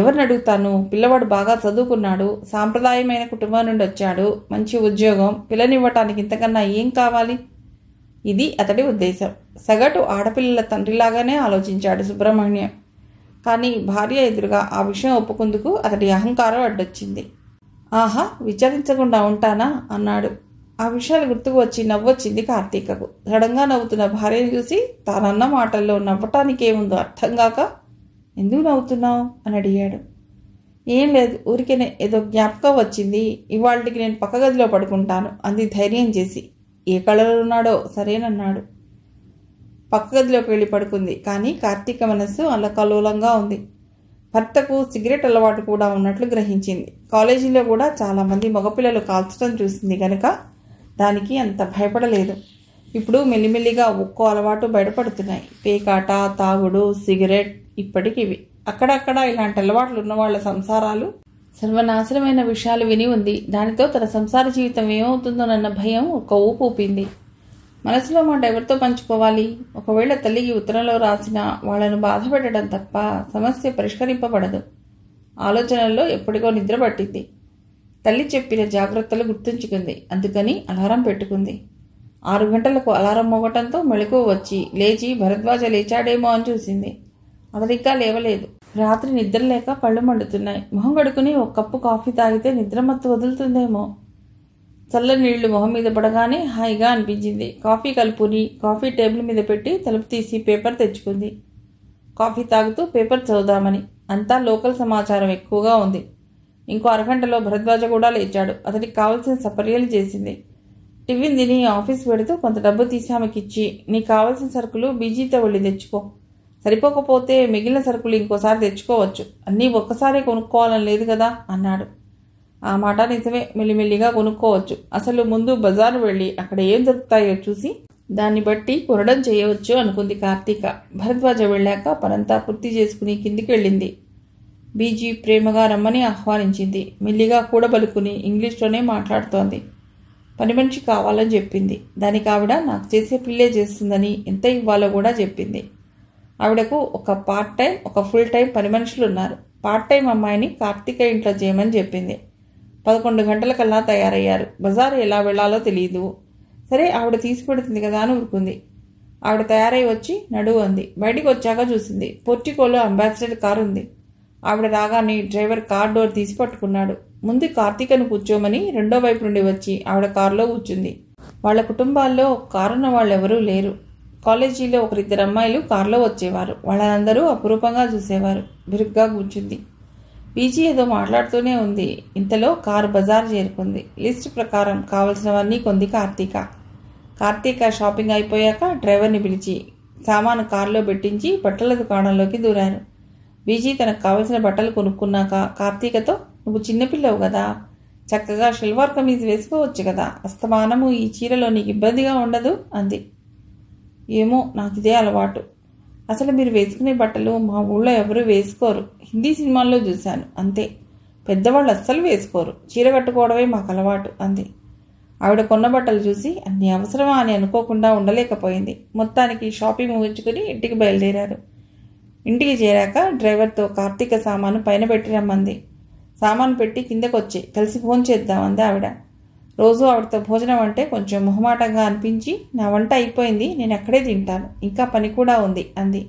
ఎవరిని అడుగుతాను పిల్లవాడు బాగా చదువుకున్నాడు సాంప్రదాయమైన కుటుంబం నుండి వచ్చాడు మంచి ఉద్యోగం పిల్లనివ్వటానికి ఇంతకన్నా ఏం కావాలి ఇది అతడి ఉద్దేశం సగటు ఆడపిల్లల తండ్రిలాగానే ఆలోచించాడు సుబ్రహ్మణ్యం కానీ భార్య ఎదురుగా ఆ విషయం ఒప్పుకుందుకు అతడి అహంకారం అడ్డొచ్చింది ఆహా విచారించకుండా ఉంటానా అన్నాడు ఆ విషయాలు గుర్తుకు వచ్చి నవ్వొచ్చింది కార్తీకకు సడన్గా నవ్వుతున్న భార్యను చూసి తానన్న మాటల్లో నవ్వటానికి ఏముందో అర్థం కాక ఎందుకు నవ్వుతున్నావు అని అడిగాడు ఏం లేదు ఊరికే ఏదో జ్ఞాపకం వచ్చింది ఇవాళకి నేను పక్క గదిలో పడుకుంటాను అంది ధైర్యం చేసి ఏ కళలో ఉన్నాడో సరేనన్నాడు పక్క గదిలోకి వెళ్ళి పడుకుంది కానీ కార్తీక మనస్సు అల్లకల్లోలంగా ఉంది భర్తకు సిగరెట్ అలవాటు కూడా ఉన్నట్లు గ్రహించింది కాలేజీలో కూడా చాలామంది మగపిల్లలు కాల్చడం చూసింది గనక దానికి అంత భయపడలేదు ఇప్పుడు మెల్లిమెల్లిగా ఒక్కో అలవాటు బయటపడుతున్నాయి పేకాట తాగుడు సిగరెట్ ఇప్పటికివి అక్కడక్కడ ఇలాంటి అలవాట్లు ఉన్న వాళ్ళ సంసారాలు సర్వనాశనమైన విషయాలు విని ఉంది దానితో తన సంసార జీవితం ఏమవుతుందోనన్న భయం ఒక ఊపు ఊపింది మనసులో మాట ఎవరితో పంచుకోవాలి ఒకవేళ తల్లికి ఉత్తరంలో రాసిన వాళ్లను బాధ తప్ప సమస్య పరిష్కరింపబడదు ఆలోచనల్లో ఎప్పటికో నిద్ర పట్టింది తల్లి చెప్పిన జాగ్రత్తలు గుర్తుంచుకుంది అందుకని అలారం పెట్టుకుంది ఆరు గంటలకు అలారం మోగటంతో మెళకు వచ్చి లేచి భరద్వాజ లేచాడేమో అని చూసింది అతనికా లేవలేదు రాత్రి నిద్ర లేక పళ్ళు మండుతున్నాయి మొహం కడుకుని ఒక కప్పు కాఫీ తాగితే నిద్రమత్తు వదులుతుందేమో చల్ల నీళ్లు మొహం మీద పడగానే హాయిగా అనిపించింది కాఫీ కలుపుని కాఫీ టేబుల్ మీద పెట్టి తలుపు తీసి పేపర్ తెచ్చుకుంది కాఫీ తాగుతూ పేపర్ చదువుదామని అంతా లోకల్ సమాచారం ఎక్కువగా ఉంది ఇంకో అరగంటలో భరద్వాజ కూడా లేచాడు అతనికి కావలసిన సపర్యలు చేసింది టిఫిన్ తిని ఆఫీస్ పెడుతూ కొంత డబ్బు తీసి ఆమెకిచ్చి నీకు కావలసిన సరుకులు బీజీతో వెళ్ళి తెచ్చుకో సరిపోకపోతే మిగిలిన సరుకులు ఇంకోసారి తెచ్చుకోవచ్చు అన్నీ ఒక్కసారే కొనుక్కోవాలని లేదు కదా అన్నాడు ఆ మాట నిజమే మెల్లిమెల్లిగా కొనుక్కోవచ్చు అసలు ముందు బజారు వెళ్ళి అక్కడ ఏం దొరుకుతాయో చూసి దాన్ని బట్టి కొనడం చేయవచ్చు అనుకుంది కార్తీక భరద్వాజ వెళ్ళాక పనంతా పూర్తి చేసుకుని కిందికి వెళ్ళింది బీజీ ప్రేమగా రమ్మని ఆహ్వానించింది మెల్లిగా కూడబలుకుని ఇంగ్లీష్లోనే మాట్లాడుతోంది పని మనిషి కావాలని చెప్పింది దానికి ఆవిడ నాకు చేసే పిల్లే చేస్తుందని ఎంత ఇవ్వాలో కూడా చెప్పింది ఆవిడకు ఒక పార్ట్ టైం ఒక ఫుల్ టైం పని మనుషులు ఉన్నారు పార్ట్ టైం అమ్మాయిని కార్తీక ఇంట్లో చేయమని చెప్పింది పదకొండు గంటలకల్లా తయారయ్యారు బజారు ఎలా వెళ్లాలో తెలియదు సరే ఆవిడ తీసి పెడుతుంది కదా అని ఊరుకుంది ఆవిడ తయారై వచ్చి నడువు అంది బయటికి వచ్చాక చూసింది పొర్టికోలో అంబాసిడర్ కారు ఉంది ఆవిడ రాగానే డ్రైవర్ కార్ డోర్ తీసి పట్టుకున్నాడు ముందు కార్తీకను కూర్చోమని రెండో వైపు నుండి వచ్చి ఆవిడ కారులో కూర్చుంది వాళ్ళ కుటుంబాల్లో కారున్న వాళ్ళెవరూ లేరు కాలేజీలో ఒకరిద్దరు అమ్మాయిలు కారులో వచ్చేవారు వాళ్ళందరూ అపురూపంగా చూసేవారు బిరుగ్గా కూర్చుంది పీజీ ఏదో మాట్లాడుతూనే ఉంది ఇంతలో కారు బజార్ చేరుకుంది లిస్ట్ ప్రకారం కావలసినవన్నీ కొంది కార్తీక కార్తీక షాపింగ్ అయిపోయాక డ్రైవర్ని పిలిచి సామాను కారులో పెట్టించి బట్టల దుకాణంలోకి దూరారు బీజీ తనకు కావలసిన బట్టలు కొనుక్కున్నాక కార్తీకతో నువ్వు చిన్నపిల్లవు కదా చక్కగా షిల్వార్ కమీజ్ వేసుకోవచ్చు కదా అస్తమానము ఈ చీరలో నీకు ఇబ్బందిగా ఉండదు అంది ఏమో నాకు ఇదే అలవాటు అసలు మీరు వేసుకునే బట్టలు మా ఊళ్ళో ఎవరు వేసుకోరు హిందీ సినిమాల్లో చూశాను అంతే పెద్దవాళ్ళు అస్సలు వేసుకోరు చీర కట్టుకోవడమే మాకు అలవాటు అంది ఆవిడ కొన్న బట్టలు చూసి అన్ని అవసరమా అని అనుకోకుండా ఉండలేకపోయింది మొత్తానికి షాపింగ్ ముగించుకుని ఇంటికి బయలుదేరారు ఇంటికి చేరాక డ్రైవర్తో కార్తీక సామాను పైన పెట్టి రమ్మంది సామాను పెట్టి కిందకొచ్చి కలిసి ఫోన్ చేద్దామంది ఆవిడ రోజు ఆవిడతో భోజనం అంటే కొంచెం మొహమాటంగా అనిపించి నా వంట అయిపోయింది నేను అక్కడే తింటాను ఇంకా పని కూడా ఉంది అంది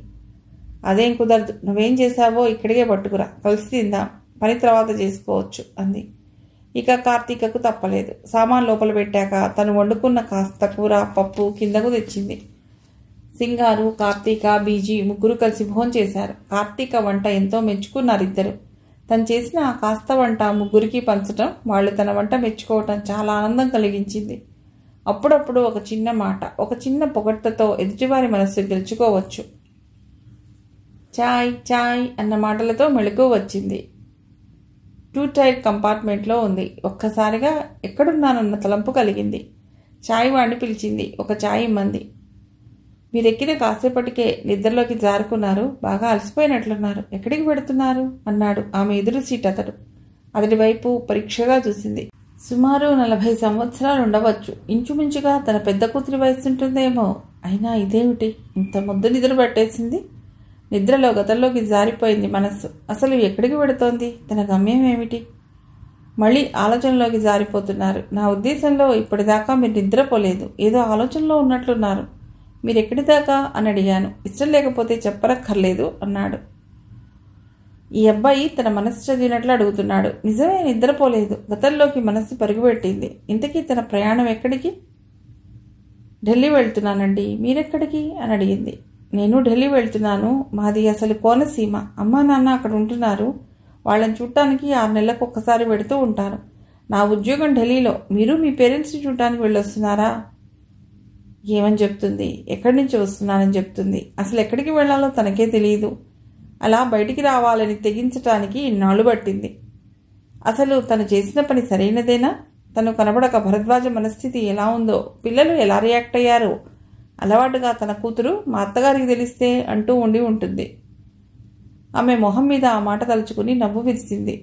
అదేం కుదరదు నువ్వేం చేశావో ఇక్కడికే పట్టుకురా కలిసి తిందాం పని తర్వాత చేసుకోవచ్చు అంది ఇక కార్తీకకు తప్పలేదు సామాన్ లోపల పెట్టాక తను వండుకున్న కాస్త కూర పప్పు కిందకు తెచ్చింది సింగారు కార్తీక బీజీ ముగ్గురు కలిసి చేశారు కార్తీక వంట ఎంతో మెచ్చుకున్నారు ఇద్దరు తను చేసిన ఆ కాస్త వంట ముగ్గురికి పంచటం వాళ్ళు తన వంట మెచ్చుకోవటం చాలా ఆనందం కలిగించింది అప్పుడప్పుడు ఒక చిన్న మాట ఒక చిన్న పొగట్టతో ఎదుటివారి మనస్సు గెలుచుకోవచ్చు చాయ్ చాయ్ అన్న మాటలతో మెళుకు వచ్చింది టూ టైర్ కంపార్ట్మెంట్లో ఉంది ఒక్కసారిగా ఎక్కడున్నానన్న తలంపు కలిగింది ఛాయ్ వాడిని పిలిచింది ఒక చాయ్ ఇమ్మంది మీరెక్కిన కాసేపటికే నిద్రలోకి జారుకున్నారు బాగా అలసిపోయినట్లున్నారు ఎక్కడికి పెడుతున్నారు అన్నాడు ఆమె ఎదురు సీట్ అతడు అతడి వైపు పరీక్షగా చూసింది సుమారు నలభై సంవత్సరాలు ఉండవచ్చు ఇంచుమించుగా తన పెద్ద కూతురి వయసుంటుందేమో అయినా ఇదేమిటి ఇంత ముద్దు నిద్ర పట్టేసింది నిద్రలో గతంలోకి జారిపోయింది మనస్సు అసలు ఎక్కడికి పెడుతోంది తన గమ్యం ఏమిటి మళ్ళీ ఆలోచనలోకి జారిపోతున్నారు నా ఉద్దేశంలో ఇప్పటిదాకా మీరు నిద్రపోలేదు ఏదో ఆలోచనలో ఉన్నట్లున్నారు మీరు ఎక్కడి దాకా అని అడిగాను ఇష్టం లేకపోతే చెప్పరక్కర్లేదు అన్నాడు ఈ అబ్బాయి తన మనసు చదివినట్లు అడుగుతున్నాడు నిజమే నిద్రపోలేదు గతంలోకి మనసు పరుగుపెట్టింది ఇంతకీ తన ప్రయాణం ఎక్కడికి ఢిల్లీ వెళ్తున్నానండి మీరెక్కడికి అని అడిగింది నేను ఢిల్లీ వెళ్తున్నాను మాది అసలు కోనసీమ అమ్మా నాన్న అక్కడ ఉంటున్నారు వాళ్ళని చూడటానికి ఆరు నెలలకు ఒక్కసారి పెడుతూ ఉంటారు నా ఉద్యోగం ఢిల్లీలో మీరు మీ పేరెంట్స్ని చూడటానికి వెళ్ళొస్తున్నారా ఏమని చెప్తుంది ఎక్కడి నుంచి వస్తున్నానని చెప్తుంది అసలు ఎక్కడికి వెళ్ళాలో తనకే తెలియదు అలా బయటికి రావాలని తెగించటానికి ఇన్నాళ్ళు పట్టింది అసలు తను చేసిన పని సరైనదేనా తను కనబడక భరద్వాజ మనస్థితి ఎలా ఉందో పిల్లలు ఎలా రియాక్ట్ అయ్యారో అలవాటుగా తన కూతురు మా అత్తగారికి తెలిస్తే అంటూ ఉండి ఉంటుంది ఆమె మొహం మీద ఆ మాట తలుచుకుని నవ్వు విరిచింది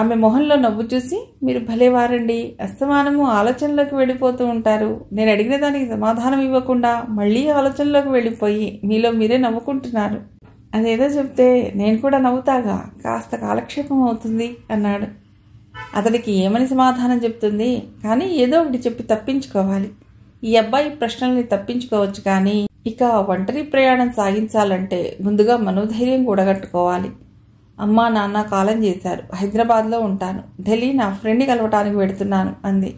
ఆమె మొహంలో నవ్వు చూసి మీరు భలేవారండి అస్తమానము ఆలోచనలోకి వెళ్ళిపోతూ ఉంటారు నేను అడిగిన దానికి సమాధానం ఇవ్వకుండా మళ్ళీ ఆలోచనలోకి వెళ్ళిపోయి మీలో మీరే నవ్వుకుంటున్నారు అదేదో చెప్తే నేను కూడా నవ్వుతాగా కాస్త కాలక్షేపం అవుతుంది అన్నాడు అతడికి ఏమని సమాధానం చెప్తుంది కానీ ఏదో ఒకటి చెప్పి తప్పించుకోవాలి ఈ అబ్బాయి ప్రశ్నల్ని తప్పించుకోవచ్చు కానీ ఇక ఒంటరి ప్రయాణం సాగించాలంటే ముందుగా మనోధైర్యం కూడగట్టుకోవాలి అమ్మా నాన్న కాలం చేశారు హైదరాబాద్లో ఉంటాను ఢిల్లీ నా ఫ్రెండ్ని కలవటానికి వెడుతున్నాను అంది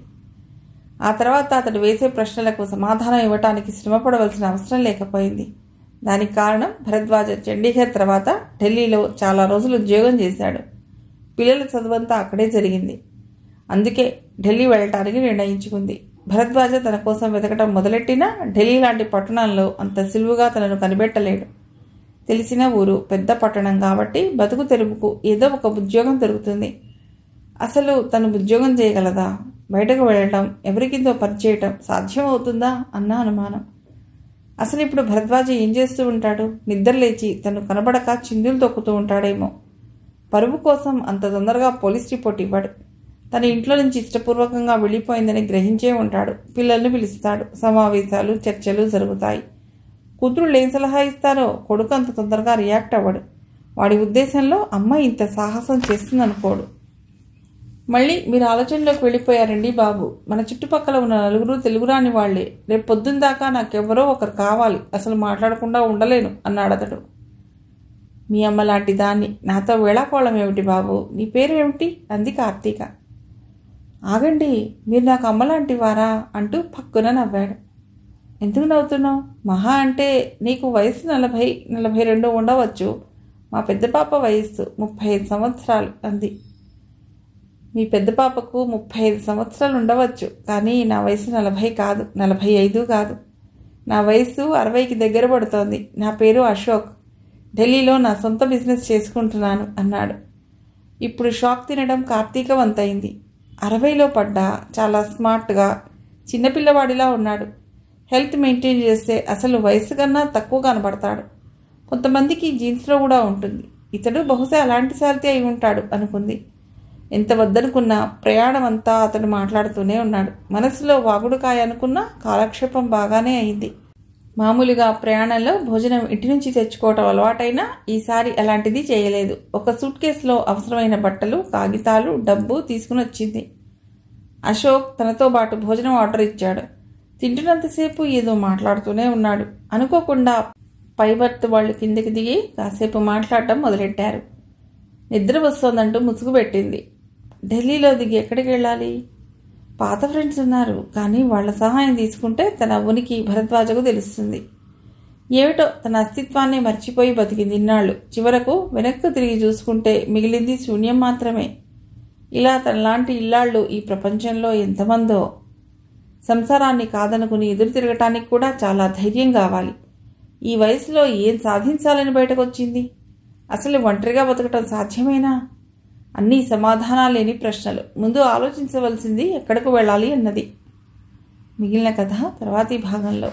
ఆ తర్వాత అతడు వేసే ప్రశ్నలకు సమాధానం ఇవ్వటానికి శ్రమపడవలసిన అవసరం లేకపోయింది దానికి కారణం భరద్వాజ చండీగర్ తర్వాత ఢిల్లీలో చాలా రోజులు ఉద్యోగం చేశాడు పిల్లల చదువంతా అక్కడే జరిగింది అందుకే ఢిల్లీ వెళ్ళటానికి నిర్ణయించుకుంది భరద్వాజ తన కోసం వెతకటం మొదలెట్టినా ఢిల్లీ లాంటి పట్టణంలో అంత సులువుగా తనను కనిపెట్టలేడు తెలిసిన ఊరు పెద్ద పట్టణం కాబట్టి బతుకు తెరుపుకు ఏదో ఒక ఉద్యోగం దొరుకుతుంది అసలు తను ఉద్యోగం చేయగలదా బయటకు వెళ్ళటం ఎవరికిందో పరిచేయటం సాధ్యమవుతుందా అన్న అనుమానం అసలు ఇప్పుడు భరద్వాజ ఏం చేస్తూ ఉంటాడు నిద్రలేచి తను కనబడక చిందులు తొక్కుతూ ఉంటాడేమో పరువు కోసం అంత తొందరగా పోలీస్ రిపోర్ట్ ఇవ్వడు తన ఇంట్లో నుంచి ఇష్టపూర్వకంగా వెళ్ళిపోయిందని గ్రహించే ఉంటాడు పిల్లల్ని పిలుస్తాడు సమావేశాలు చర్చలు జరుగుతాయి కూతురుళ్ళు ఏం సలహా ఇస్తారో కొడుకు అంత తొందరగా రియాక్ట్ అవ్వడు వాడి ఉద్దేశంలో అమ్మ ఇంత సాహసం చేస్తుందనుకోడు మళ్ళీ మీరు ఆలోచనలోకి వెళ్ళిపోయారండి బాబు మన చుట్టుపక్కల ఉన్న నలుగురు తెలుగు రాని వాళ్లే రేపు పొద్దున్న దాకా నాకెవరో ఒకరు కావాలి అసలు మాట్లాడకుండా ఉండలేను అన్నాడు అతడు మీ అమ్మ లాంటి దాన్ని నాతో వేళాకోళం ఏమిటి బాబు నీ పేరు ఏమిటి అంది కార్తీక ఆగండి మీరు నాకు అమ్మలాంటి వారా అంటూ పక్కున నవ్వాడు ఎందుకు నవ్వుతున్నావు మహా అంటే నీకు వయసు నలభై నలభై రెండు ఉండవచ్చు మా పెద్ద పాప వయస్సు ముప్పై ఐదు సంవత్సరాలు అంది మీ పెద్ద పాపకు ముప్పై ఐదు సంవత్సరాలు ఉండవచ్చు కానీ నా వయసు నలభై కాదు నలభై ఐదు కాదు నా వయసు అరవైకి దగ్గర పడుతోంది నా పేరు అశోక్ ఢిల్లీలో నా సొంత బిజినెస్ చేసుకుంటున్నాను అన్నాడు ఇప్పుడు షాక్ తినడం కార్తీక అరవైలో పడ్డా చాలా స్మార్ట్గా చిన్నపిల్లవాడిలా ఉన్నాడు హెల్త్ మెయింటైన్ చేస్తే అసలు వయసు కన్నా తక్కువ కనబడతాడు కొంతమందికి జీన్స్లో కూడా ఉంటుంది ఇతడు బహుశా అలాంటి సారథి అయి ఉంటాడు అనుకుంది ఎంత వద్దనుకున్నా ప్రయాణం అంతా అతడు మాట్లాడుతూనే ఉన్నాడు మనసులో వాగుడుకాయ అనుకున్నా కాలక్షేపం బాగానే అయింది మామూలుగా ప్రయాణంలో భోజనం ఇంటి నుంచి తెచ్చుకోవటం అలవాటైనా ఈసారి అలాంటిది చేయలేదు ఒక సూట్ కేసులో అవసరమైన బట్టలు కాగితాలు డబ్బు తీసుకుని వచ్చింది అశోక్ తనతో పాటు భోజనం ఆర్డర్ ఇచ్చాడు తింటున్నంతసేపు ఏదో మాట్లాడుతూనే ఉన్నాడు అనుకోకుండా పైబర్త్ వాళ్ళు కిందకి దిగి కాసేపు మాట్లాడటం మొదలెట్టారు నిద్ర వస్తోందంటూ ముసుగు పెట్టింది ఢిల్లీలో దిగి ఎక్కడికి వెళ్ళాలి పాత ఫ్రెండ్స్ ఉన్నారు కానీ వాళ్ళ సహాయం తీసుకుంటే తన ఉనికి భరద్వాజకు తెలుస్తుంది ఏమిటో తన అస్తిత్వాన్ని మర్చిపోయి బతికింది ఇన్నాళ్ళు చివరకు వెనక్కు తిరిగి చూసుకుంటే మిగిలింది శూన్యం మాత్రమే ఇలా తనలాంటి ఇల్లాళ్ళు ఈ ప్రపంచంలో ఎంతమందో సంసారాన్ని కాదనుకుని ఎదురు తిరగటానికి కూడా చాలా ధైర్యం కావాలి ఈ వయసులో ఏం సాధించాలని బయటకొచ్చింది అసలు ఒంటరిగా బతకటం సాధ్యమేనా అన్నీ సమాధానాలు లేని ప్రశ్నలు ముందు ఆలోచించవలసింది ఎక్కడకు వెళ్ళాలి అన్నది మిగిలిన కథ తర్వాతి భాగంలో